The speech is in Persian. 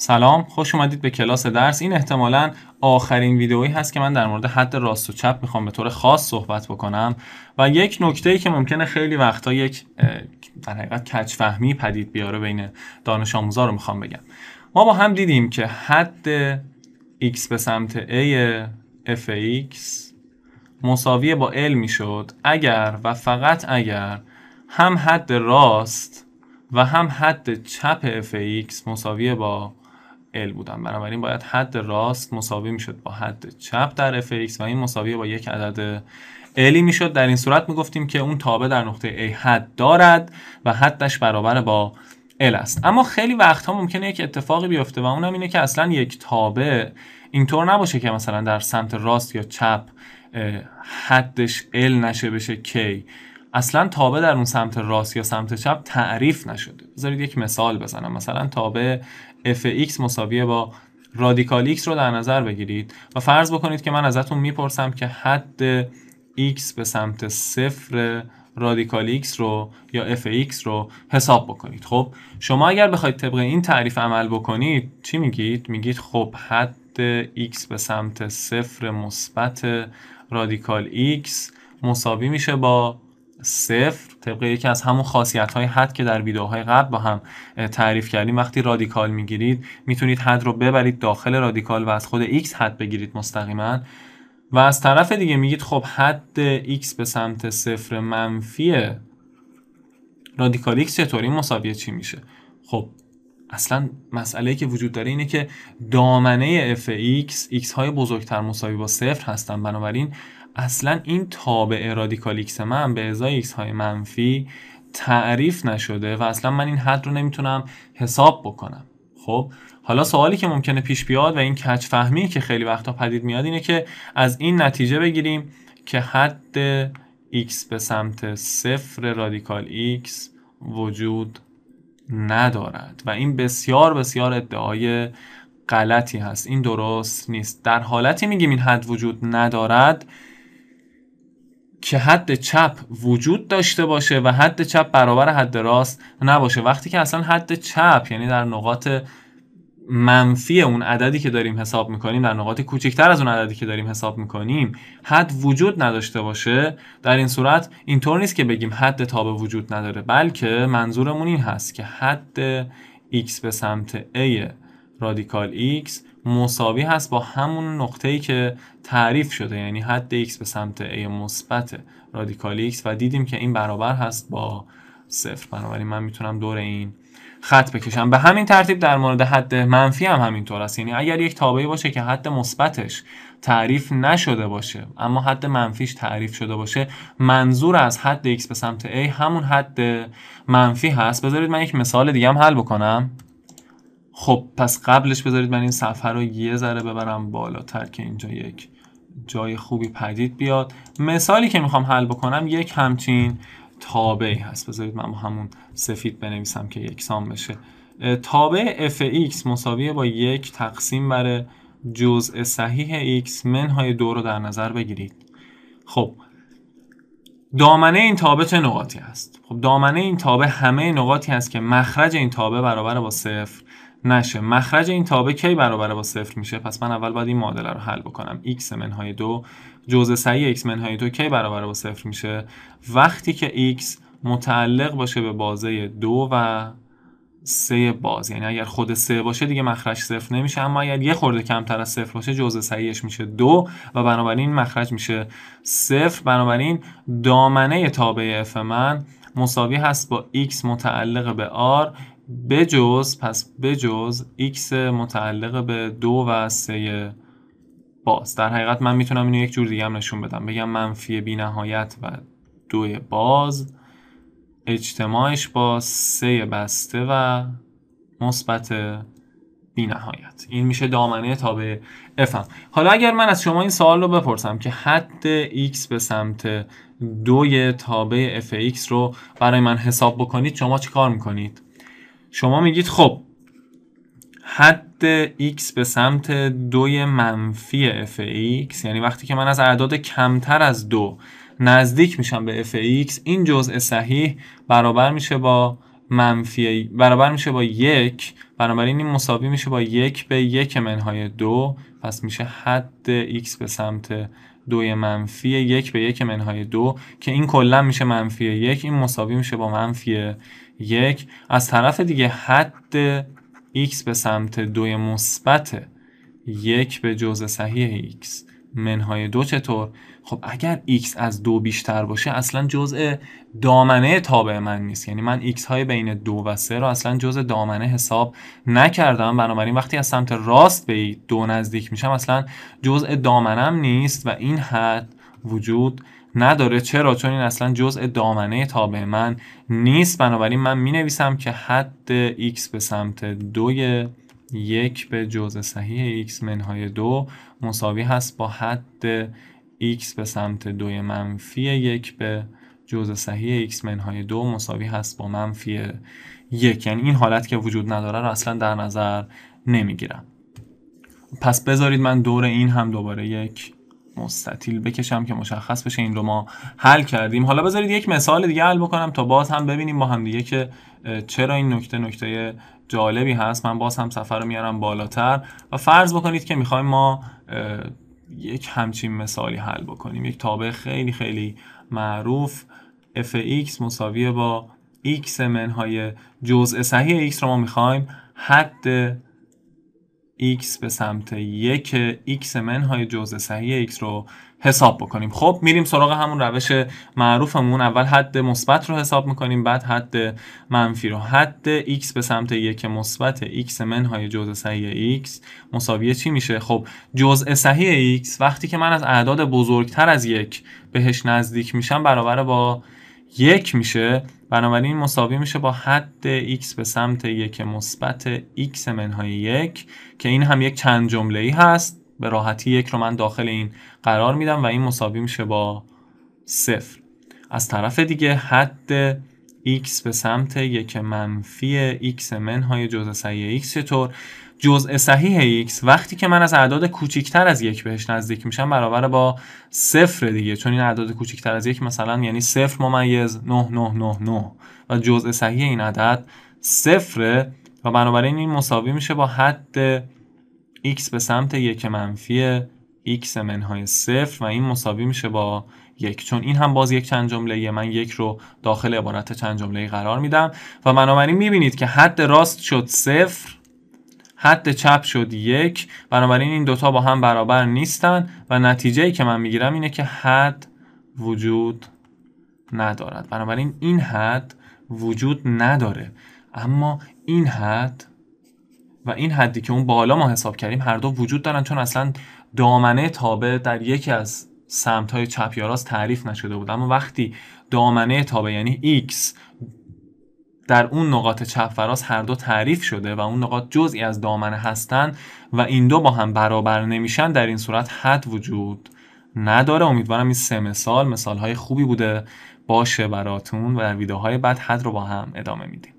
سلام خوش اومدید به کلاس درس این احتمالا آخرین ویدئویی هست که من در مورد حد راست و چپ میخوام به طور خاص صحبت بکنم و یک نکته ای که ممکنه خیلی وقتا یک در حقیقت کج فهمی پدید بیاره بین دانش آموزا رو میخوام بگم ما با هم دیدیم که حد x به سمت a FX مساوی با L میشد اگر و فقط اگر هم حد راست و هم حد چپ FX مساوی با ال بودن بنابراین باید حد راست مساوی میشد با حد چپ در ایکس و این مساوی با یک عدد الی میشد در این صورت میگفتیم که اون تابه در نقطه ای حد دارد و حدش برابر با ال است اما خیلی وقتها ممکنه یک اتفاقی بیفته و اونم اینه که اصلا یک تابع اینطور نباشه که مثلا در سمت راست یا چپ حدش ال نشه بشه کی اصلا تابه در اون سمت راست یا سمت چپ تعریف نشده بذارید یک مثال بزنم مثلا تابع، fx مساوی با رادیکال x رو در نظر بگیرید و فرض بکنید که من ازتون میپرسم که حد x به سمت صفر رادیکال x رو یا fx رو حساب بکنید خب شما اگر بخواید طبق این تعریف عمل بکنید چی میگید میگید خب حد x به سمت صفر مثبت رادیکال x مساوی میشه با صفر طبق یکی از همون خاصیت های حد که در ویدئوهای قبل با هم تعریف کردیم وقتی رادیکال میگیرید میتونید حد رو ببرید داخل رادیکال و از خود x حد بگیرید مستقیما و از طرف دیگه میگید خب حد x به سمت صفر منفی رادیکال x چطوری مساویه چی میشه خب اصلا مسئله که وجود داره اینه که دامنه f x x های بزرگتر مساوی با صفر هستن بنابراین اصلا این تابع ایکس من به ازای ایکس های منفی تعریف نشده و اصلا من این حد رو نمیتونم حساب بکنم خب حالا سوالی که ممکنه پیش بیاد و این کچ فهمی که خیلی وقتا پدید میاد اینه که از این نتیجه بگیریم که حد x به سمت صفر رادیکال x وجود ندارد و این بسیار بسیار ادعای غلطی هست این درست نیست در حالتی میگیم این حد وجود ندارد که حد چپ وجود داشته باشه و حد چپ برابر حد راست نباشه وقتی که اصلا حد چپ یعنی در نقاط منفی اون عددی که داریم حساب میکنیم در نقاط کوچکتر از اون عددی که داریم حساب میکنیم حد وجود نداشته باشه در این صورت اینطور نیست که بگیم حد تابه وجود نداره بلکه منظورمون این هست که حد x به سمت a رادیکال x مساوی هست با همون نقطه ای که تعریف شده یعنی حد x به سمت a مثبت رادیکال x و دیدیم که این برابر هست با صفر بنابراین من میتونم دور این خط بکشم به همین ترتیب در مورد حد منفی هم همینطور است یعنی اگر یک تابعی باشه که حد مثبتش تعریف نشده باشه اما حد منفیش تعریف شده باشه منظور از حد x به سمت a همون حد منفی هست بذارید من یک مثال دیگه هم حل بکنم خب پس قبلش بذارید من این صفحه رو یه ذره ببرم بالاتر که اینجا یک جای خوبی پدید بیاد مثالی که میخوام حل بکنم یک همچین تابعی هست بذارید من همون سفید بنویسم که یکسان بشه تابع fx مساویه با یک تقسیم بر جزء صحیح x منهای دو رو در نظر بگیرید خب دامنه این تابع چه نقاطی هست؟ خب دامنه این تابع همه نقاطی هست که مخرج این تابع برابر با صفر نشه مخرج این تابه کی برابر با صفر میشه پس من اول باید این معادله رو حل بکنم x منهای دو جزء سعی x منهای دو کی برابر با صفر میشه وقتی که x متعلق باشه به بازه دو و سه باز یعنی اگر خود سه باشه دیگه مخرج صفر نمیشه اما اگر یه خورده کمتر از صفر باشه جزء صحیحش میشه دو و بنابراین مخرج میشه صفر بنابراین دامنه تابع f من مساوی هست با x متعلق به r بجز پس بجز x متعلق به دو و سه باز در حقیقت من میتونم اینو یک جور دیگه هم نشون بدم بگم منفی بی نهایت و دو باز اجتماعش با سه بسته و مثبت بی نهایت این میشه دامنه تابع افم حالا اگر من از شما این سوال رو بپرسم که حد x به سمت دوی تابع f(x) رو برای من حساب بکنید شما کار میکنید؟ شما میگید خب حد x به سمت دوی منفی f(x) x یعنی وقتی که من از اعداد کمتر از دو نزدیک میشم به f(x) این جزء صحیح برابر میشه با منفی برابر میشه با یک بنابراین این مساوی میشه با یک به یک منهای دو پس میشه حد x به سمت دوی منفی یک به یک منهای دو که این کلا میشه منفی یک این مساوی میشه با منفی یک از طرف دیگه حد x به سمت دوی مثبت یک به جزء صحیح x منهای دو چطور؟ خب اگر x از دو بیشتر باشه اصلا جزء دامنه تابع من نیست یعنی من x های بین دو و سه رو اصلا جزء دامنه حساب نکردم بنابراین وقتی از سمت راست به دو نزدیک میشم اصلا جزء دامنم نیست و این حد وجود نداره چرا چون این اصلا جزء دامنه تابع من نیست بنابراین من می نویسم که حد x به سمت دوی یک به جزء صحیح x منهای دو مساوی هست با حد x به سمت دوی منفی یک به جزء صحیح x منهای دو مساوی هست با منفی یک یعنی این حالت که وجود نداره رو اصلا در نظر نمی گیرم پس بذارید من دور این هم دوباره یک مستطیل بکشم که مشخص بشه این رو ما حل کردیم حالا بذارید یک مثال دیگه حل بکنم تا باز هم ببینیم با هم دیگه که چرا این نکته نکته جالبی هست من باز هم سفر رو میارم بالاتر و فرض بکنید که میخوایم ما یک همچین مثالی حل بکنیم یک تابع خیلی خیلی معروف f(x) مساویه با x منهای جزء صحیح x رو ما میخوایم حد x به سمت یک x منهای جزء صحیح x رو حساب بکنیم خب میریم سراغ همون روش معروفمون اول حد مثبت رو حساب میکنیم بعد حد منفی رو حد x به سمت یک مثبت x منهای جزء صحیح x مساویه چی میشه خب جزء صحیح x وقتی که من از اعداد بزرگتر از یک بهش نزدیک میشم برابر با یک میشه بنابراین مساوی میشه با حد x به سمت یک مثبت x منهای یک که این هم یک چند جمله ای هست به راحتی یک رو من داخل این قرار میدم و این مساوی میشه با صفر از طرف دیگه حد x به سمت یک منفی x منهای جزء سعی x چطور جزء صحیح x وقتی که من از اعداد کوچکتر از یک بهش نزدیک میشم برابر با صفر دیگه چون این اعداد کوچکتر از یک مثلا یعنی صفر ممیز نه و جزء صحیح این عدد صفره و بنابراین این مساوی میشه با حد x به سمت یک منفی x منهای صفر و این مساوی میشه با یک چون این هم باز یک چند جمله من یک رو داخل عبارت چند جمله قرار میدم و بنابراین میبینید که حد راست شد صفر حد چپ شد یک بنابراین این دوتا با هم برابر نیستن و نتیجه که من میگیرم اینه که حد وجود ندارد بنابراین این حد وجود نداره اما این حد و این حدی که اون بالا ما حساب کردیم هر دو وجود دارن چون اصلا دامنه تابع در یکی از سمت های چپ یا راست تعریف نشده بود اما وقتی دامنه تابع یعنی x در اون نقاط چپ هر دو تعریف شده و اون نقاط جزئی از دامنه هستن و این دو با هم برابر نمیشن در این صورت حد وجود نداره امیدوارم این سه مثال مثال های خوبی بوده باشه براتون و در ویدیوهای بعد حد رو با هم ادامه میدیم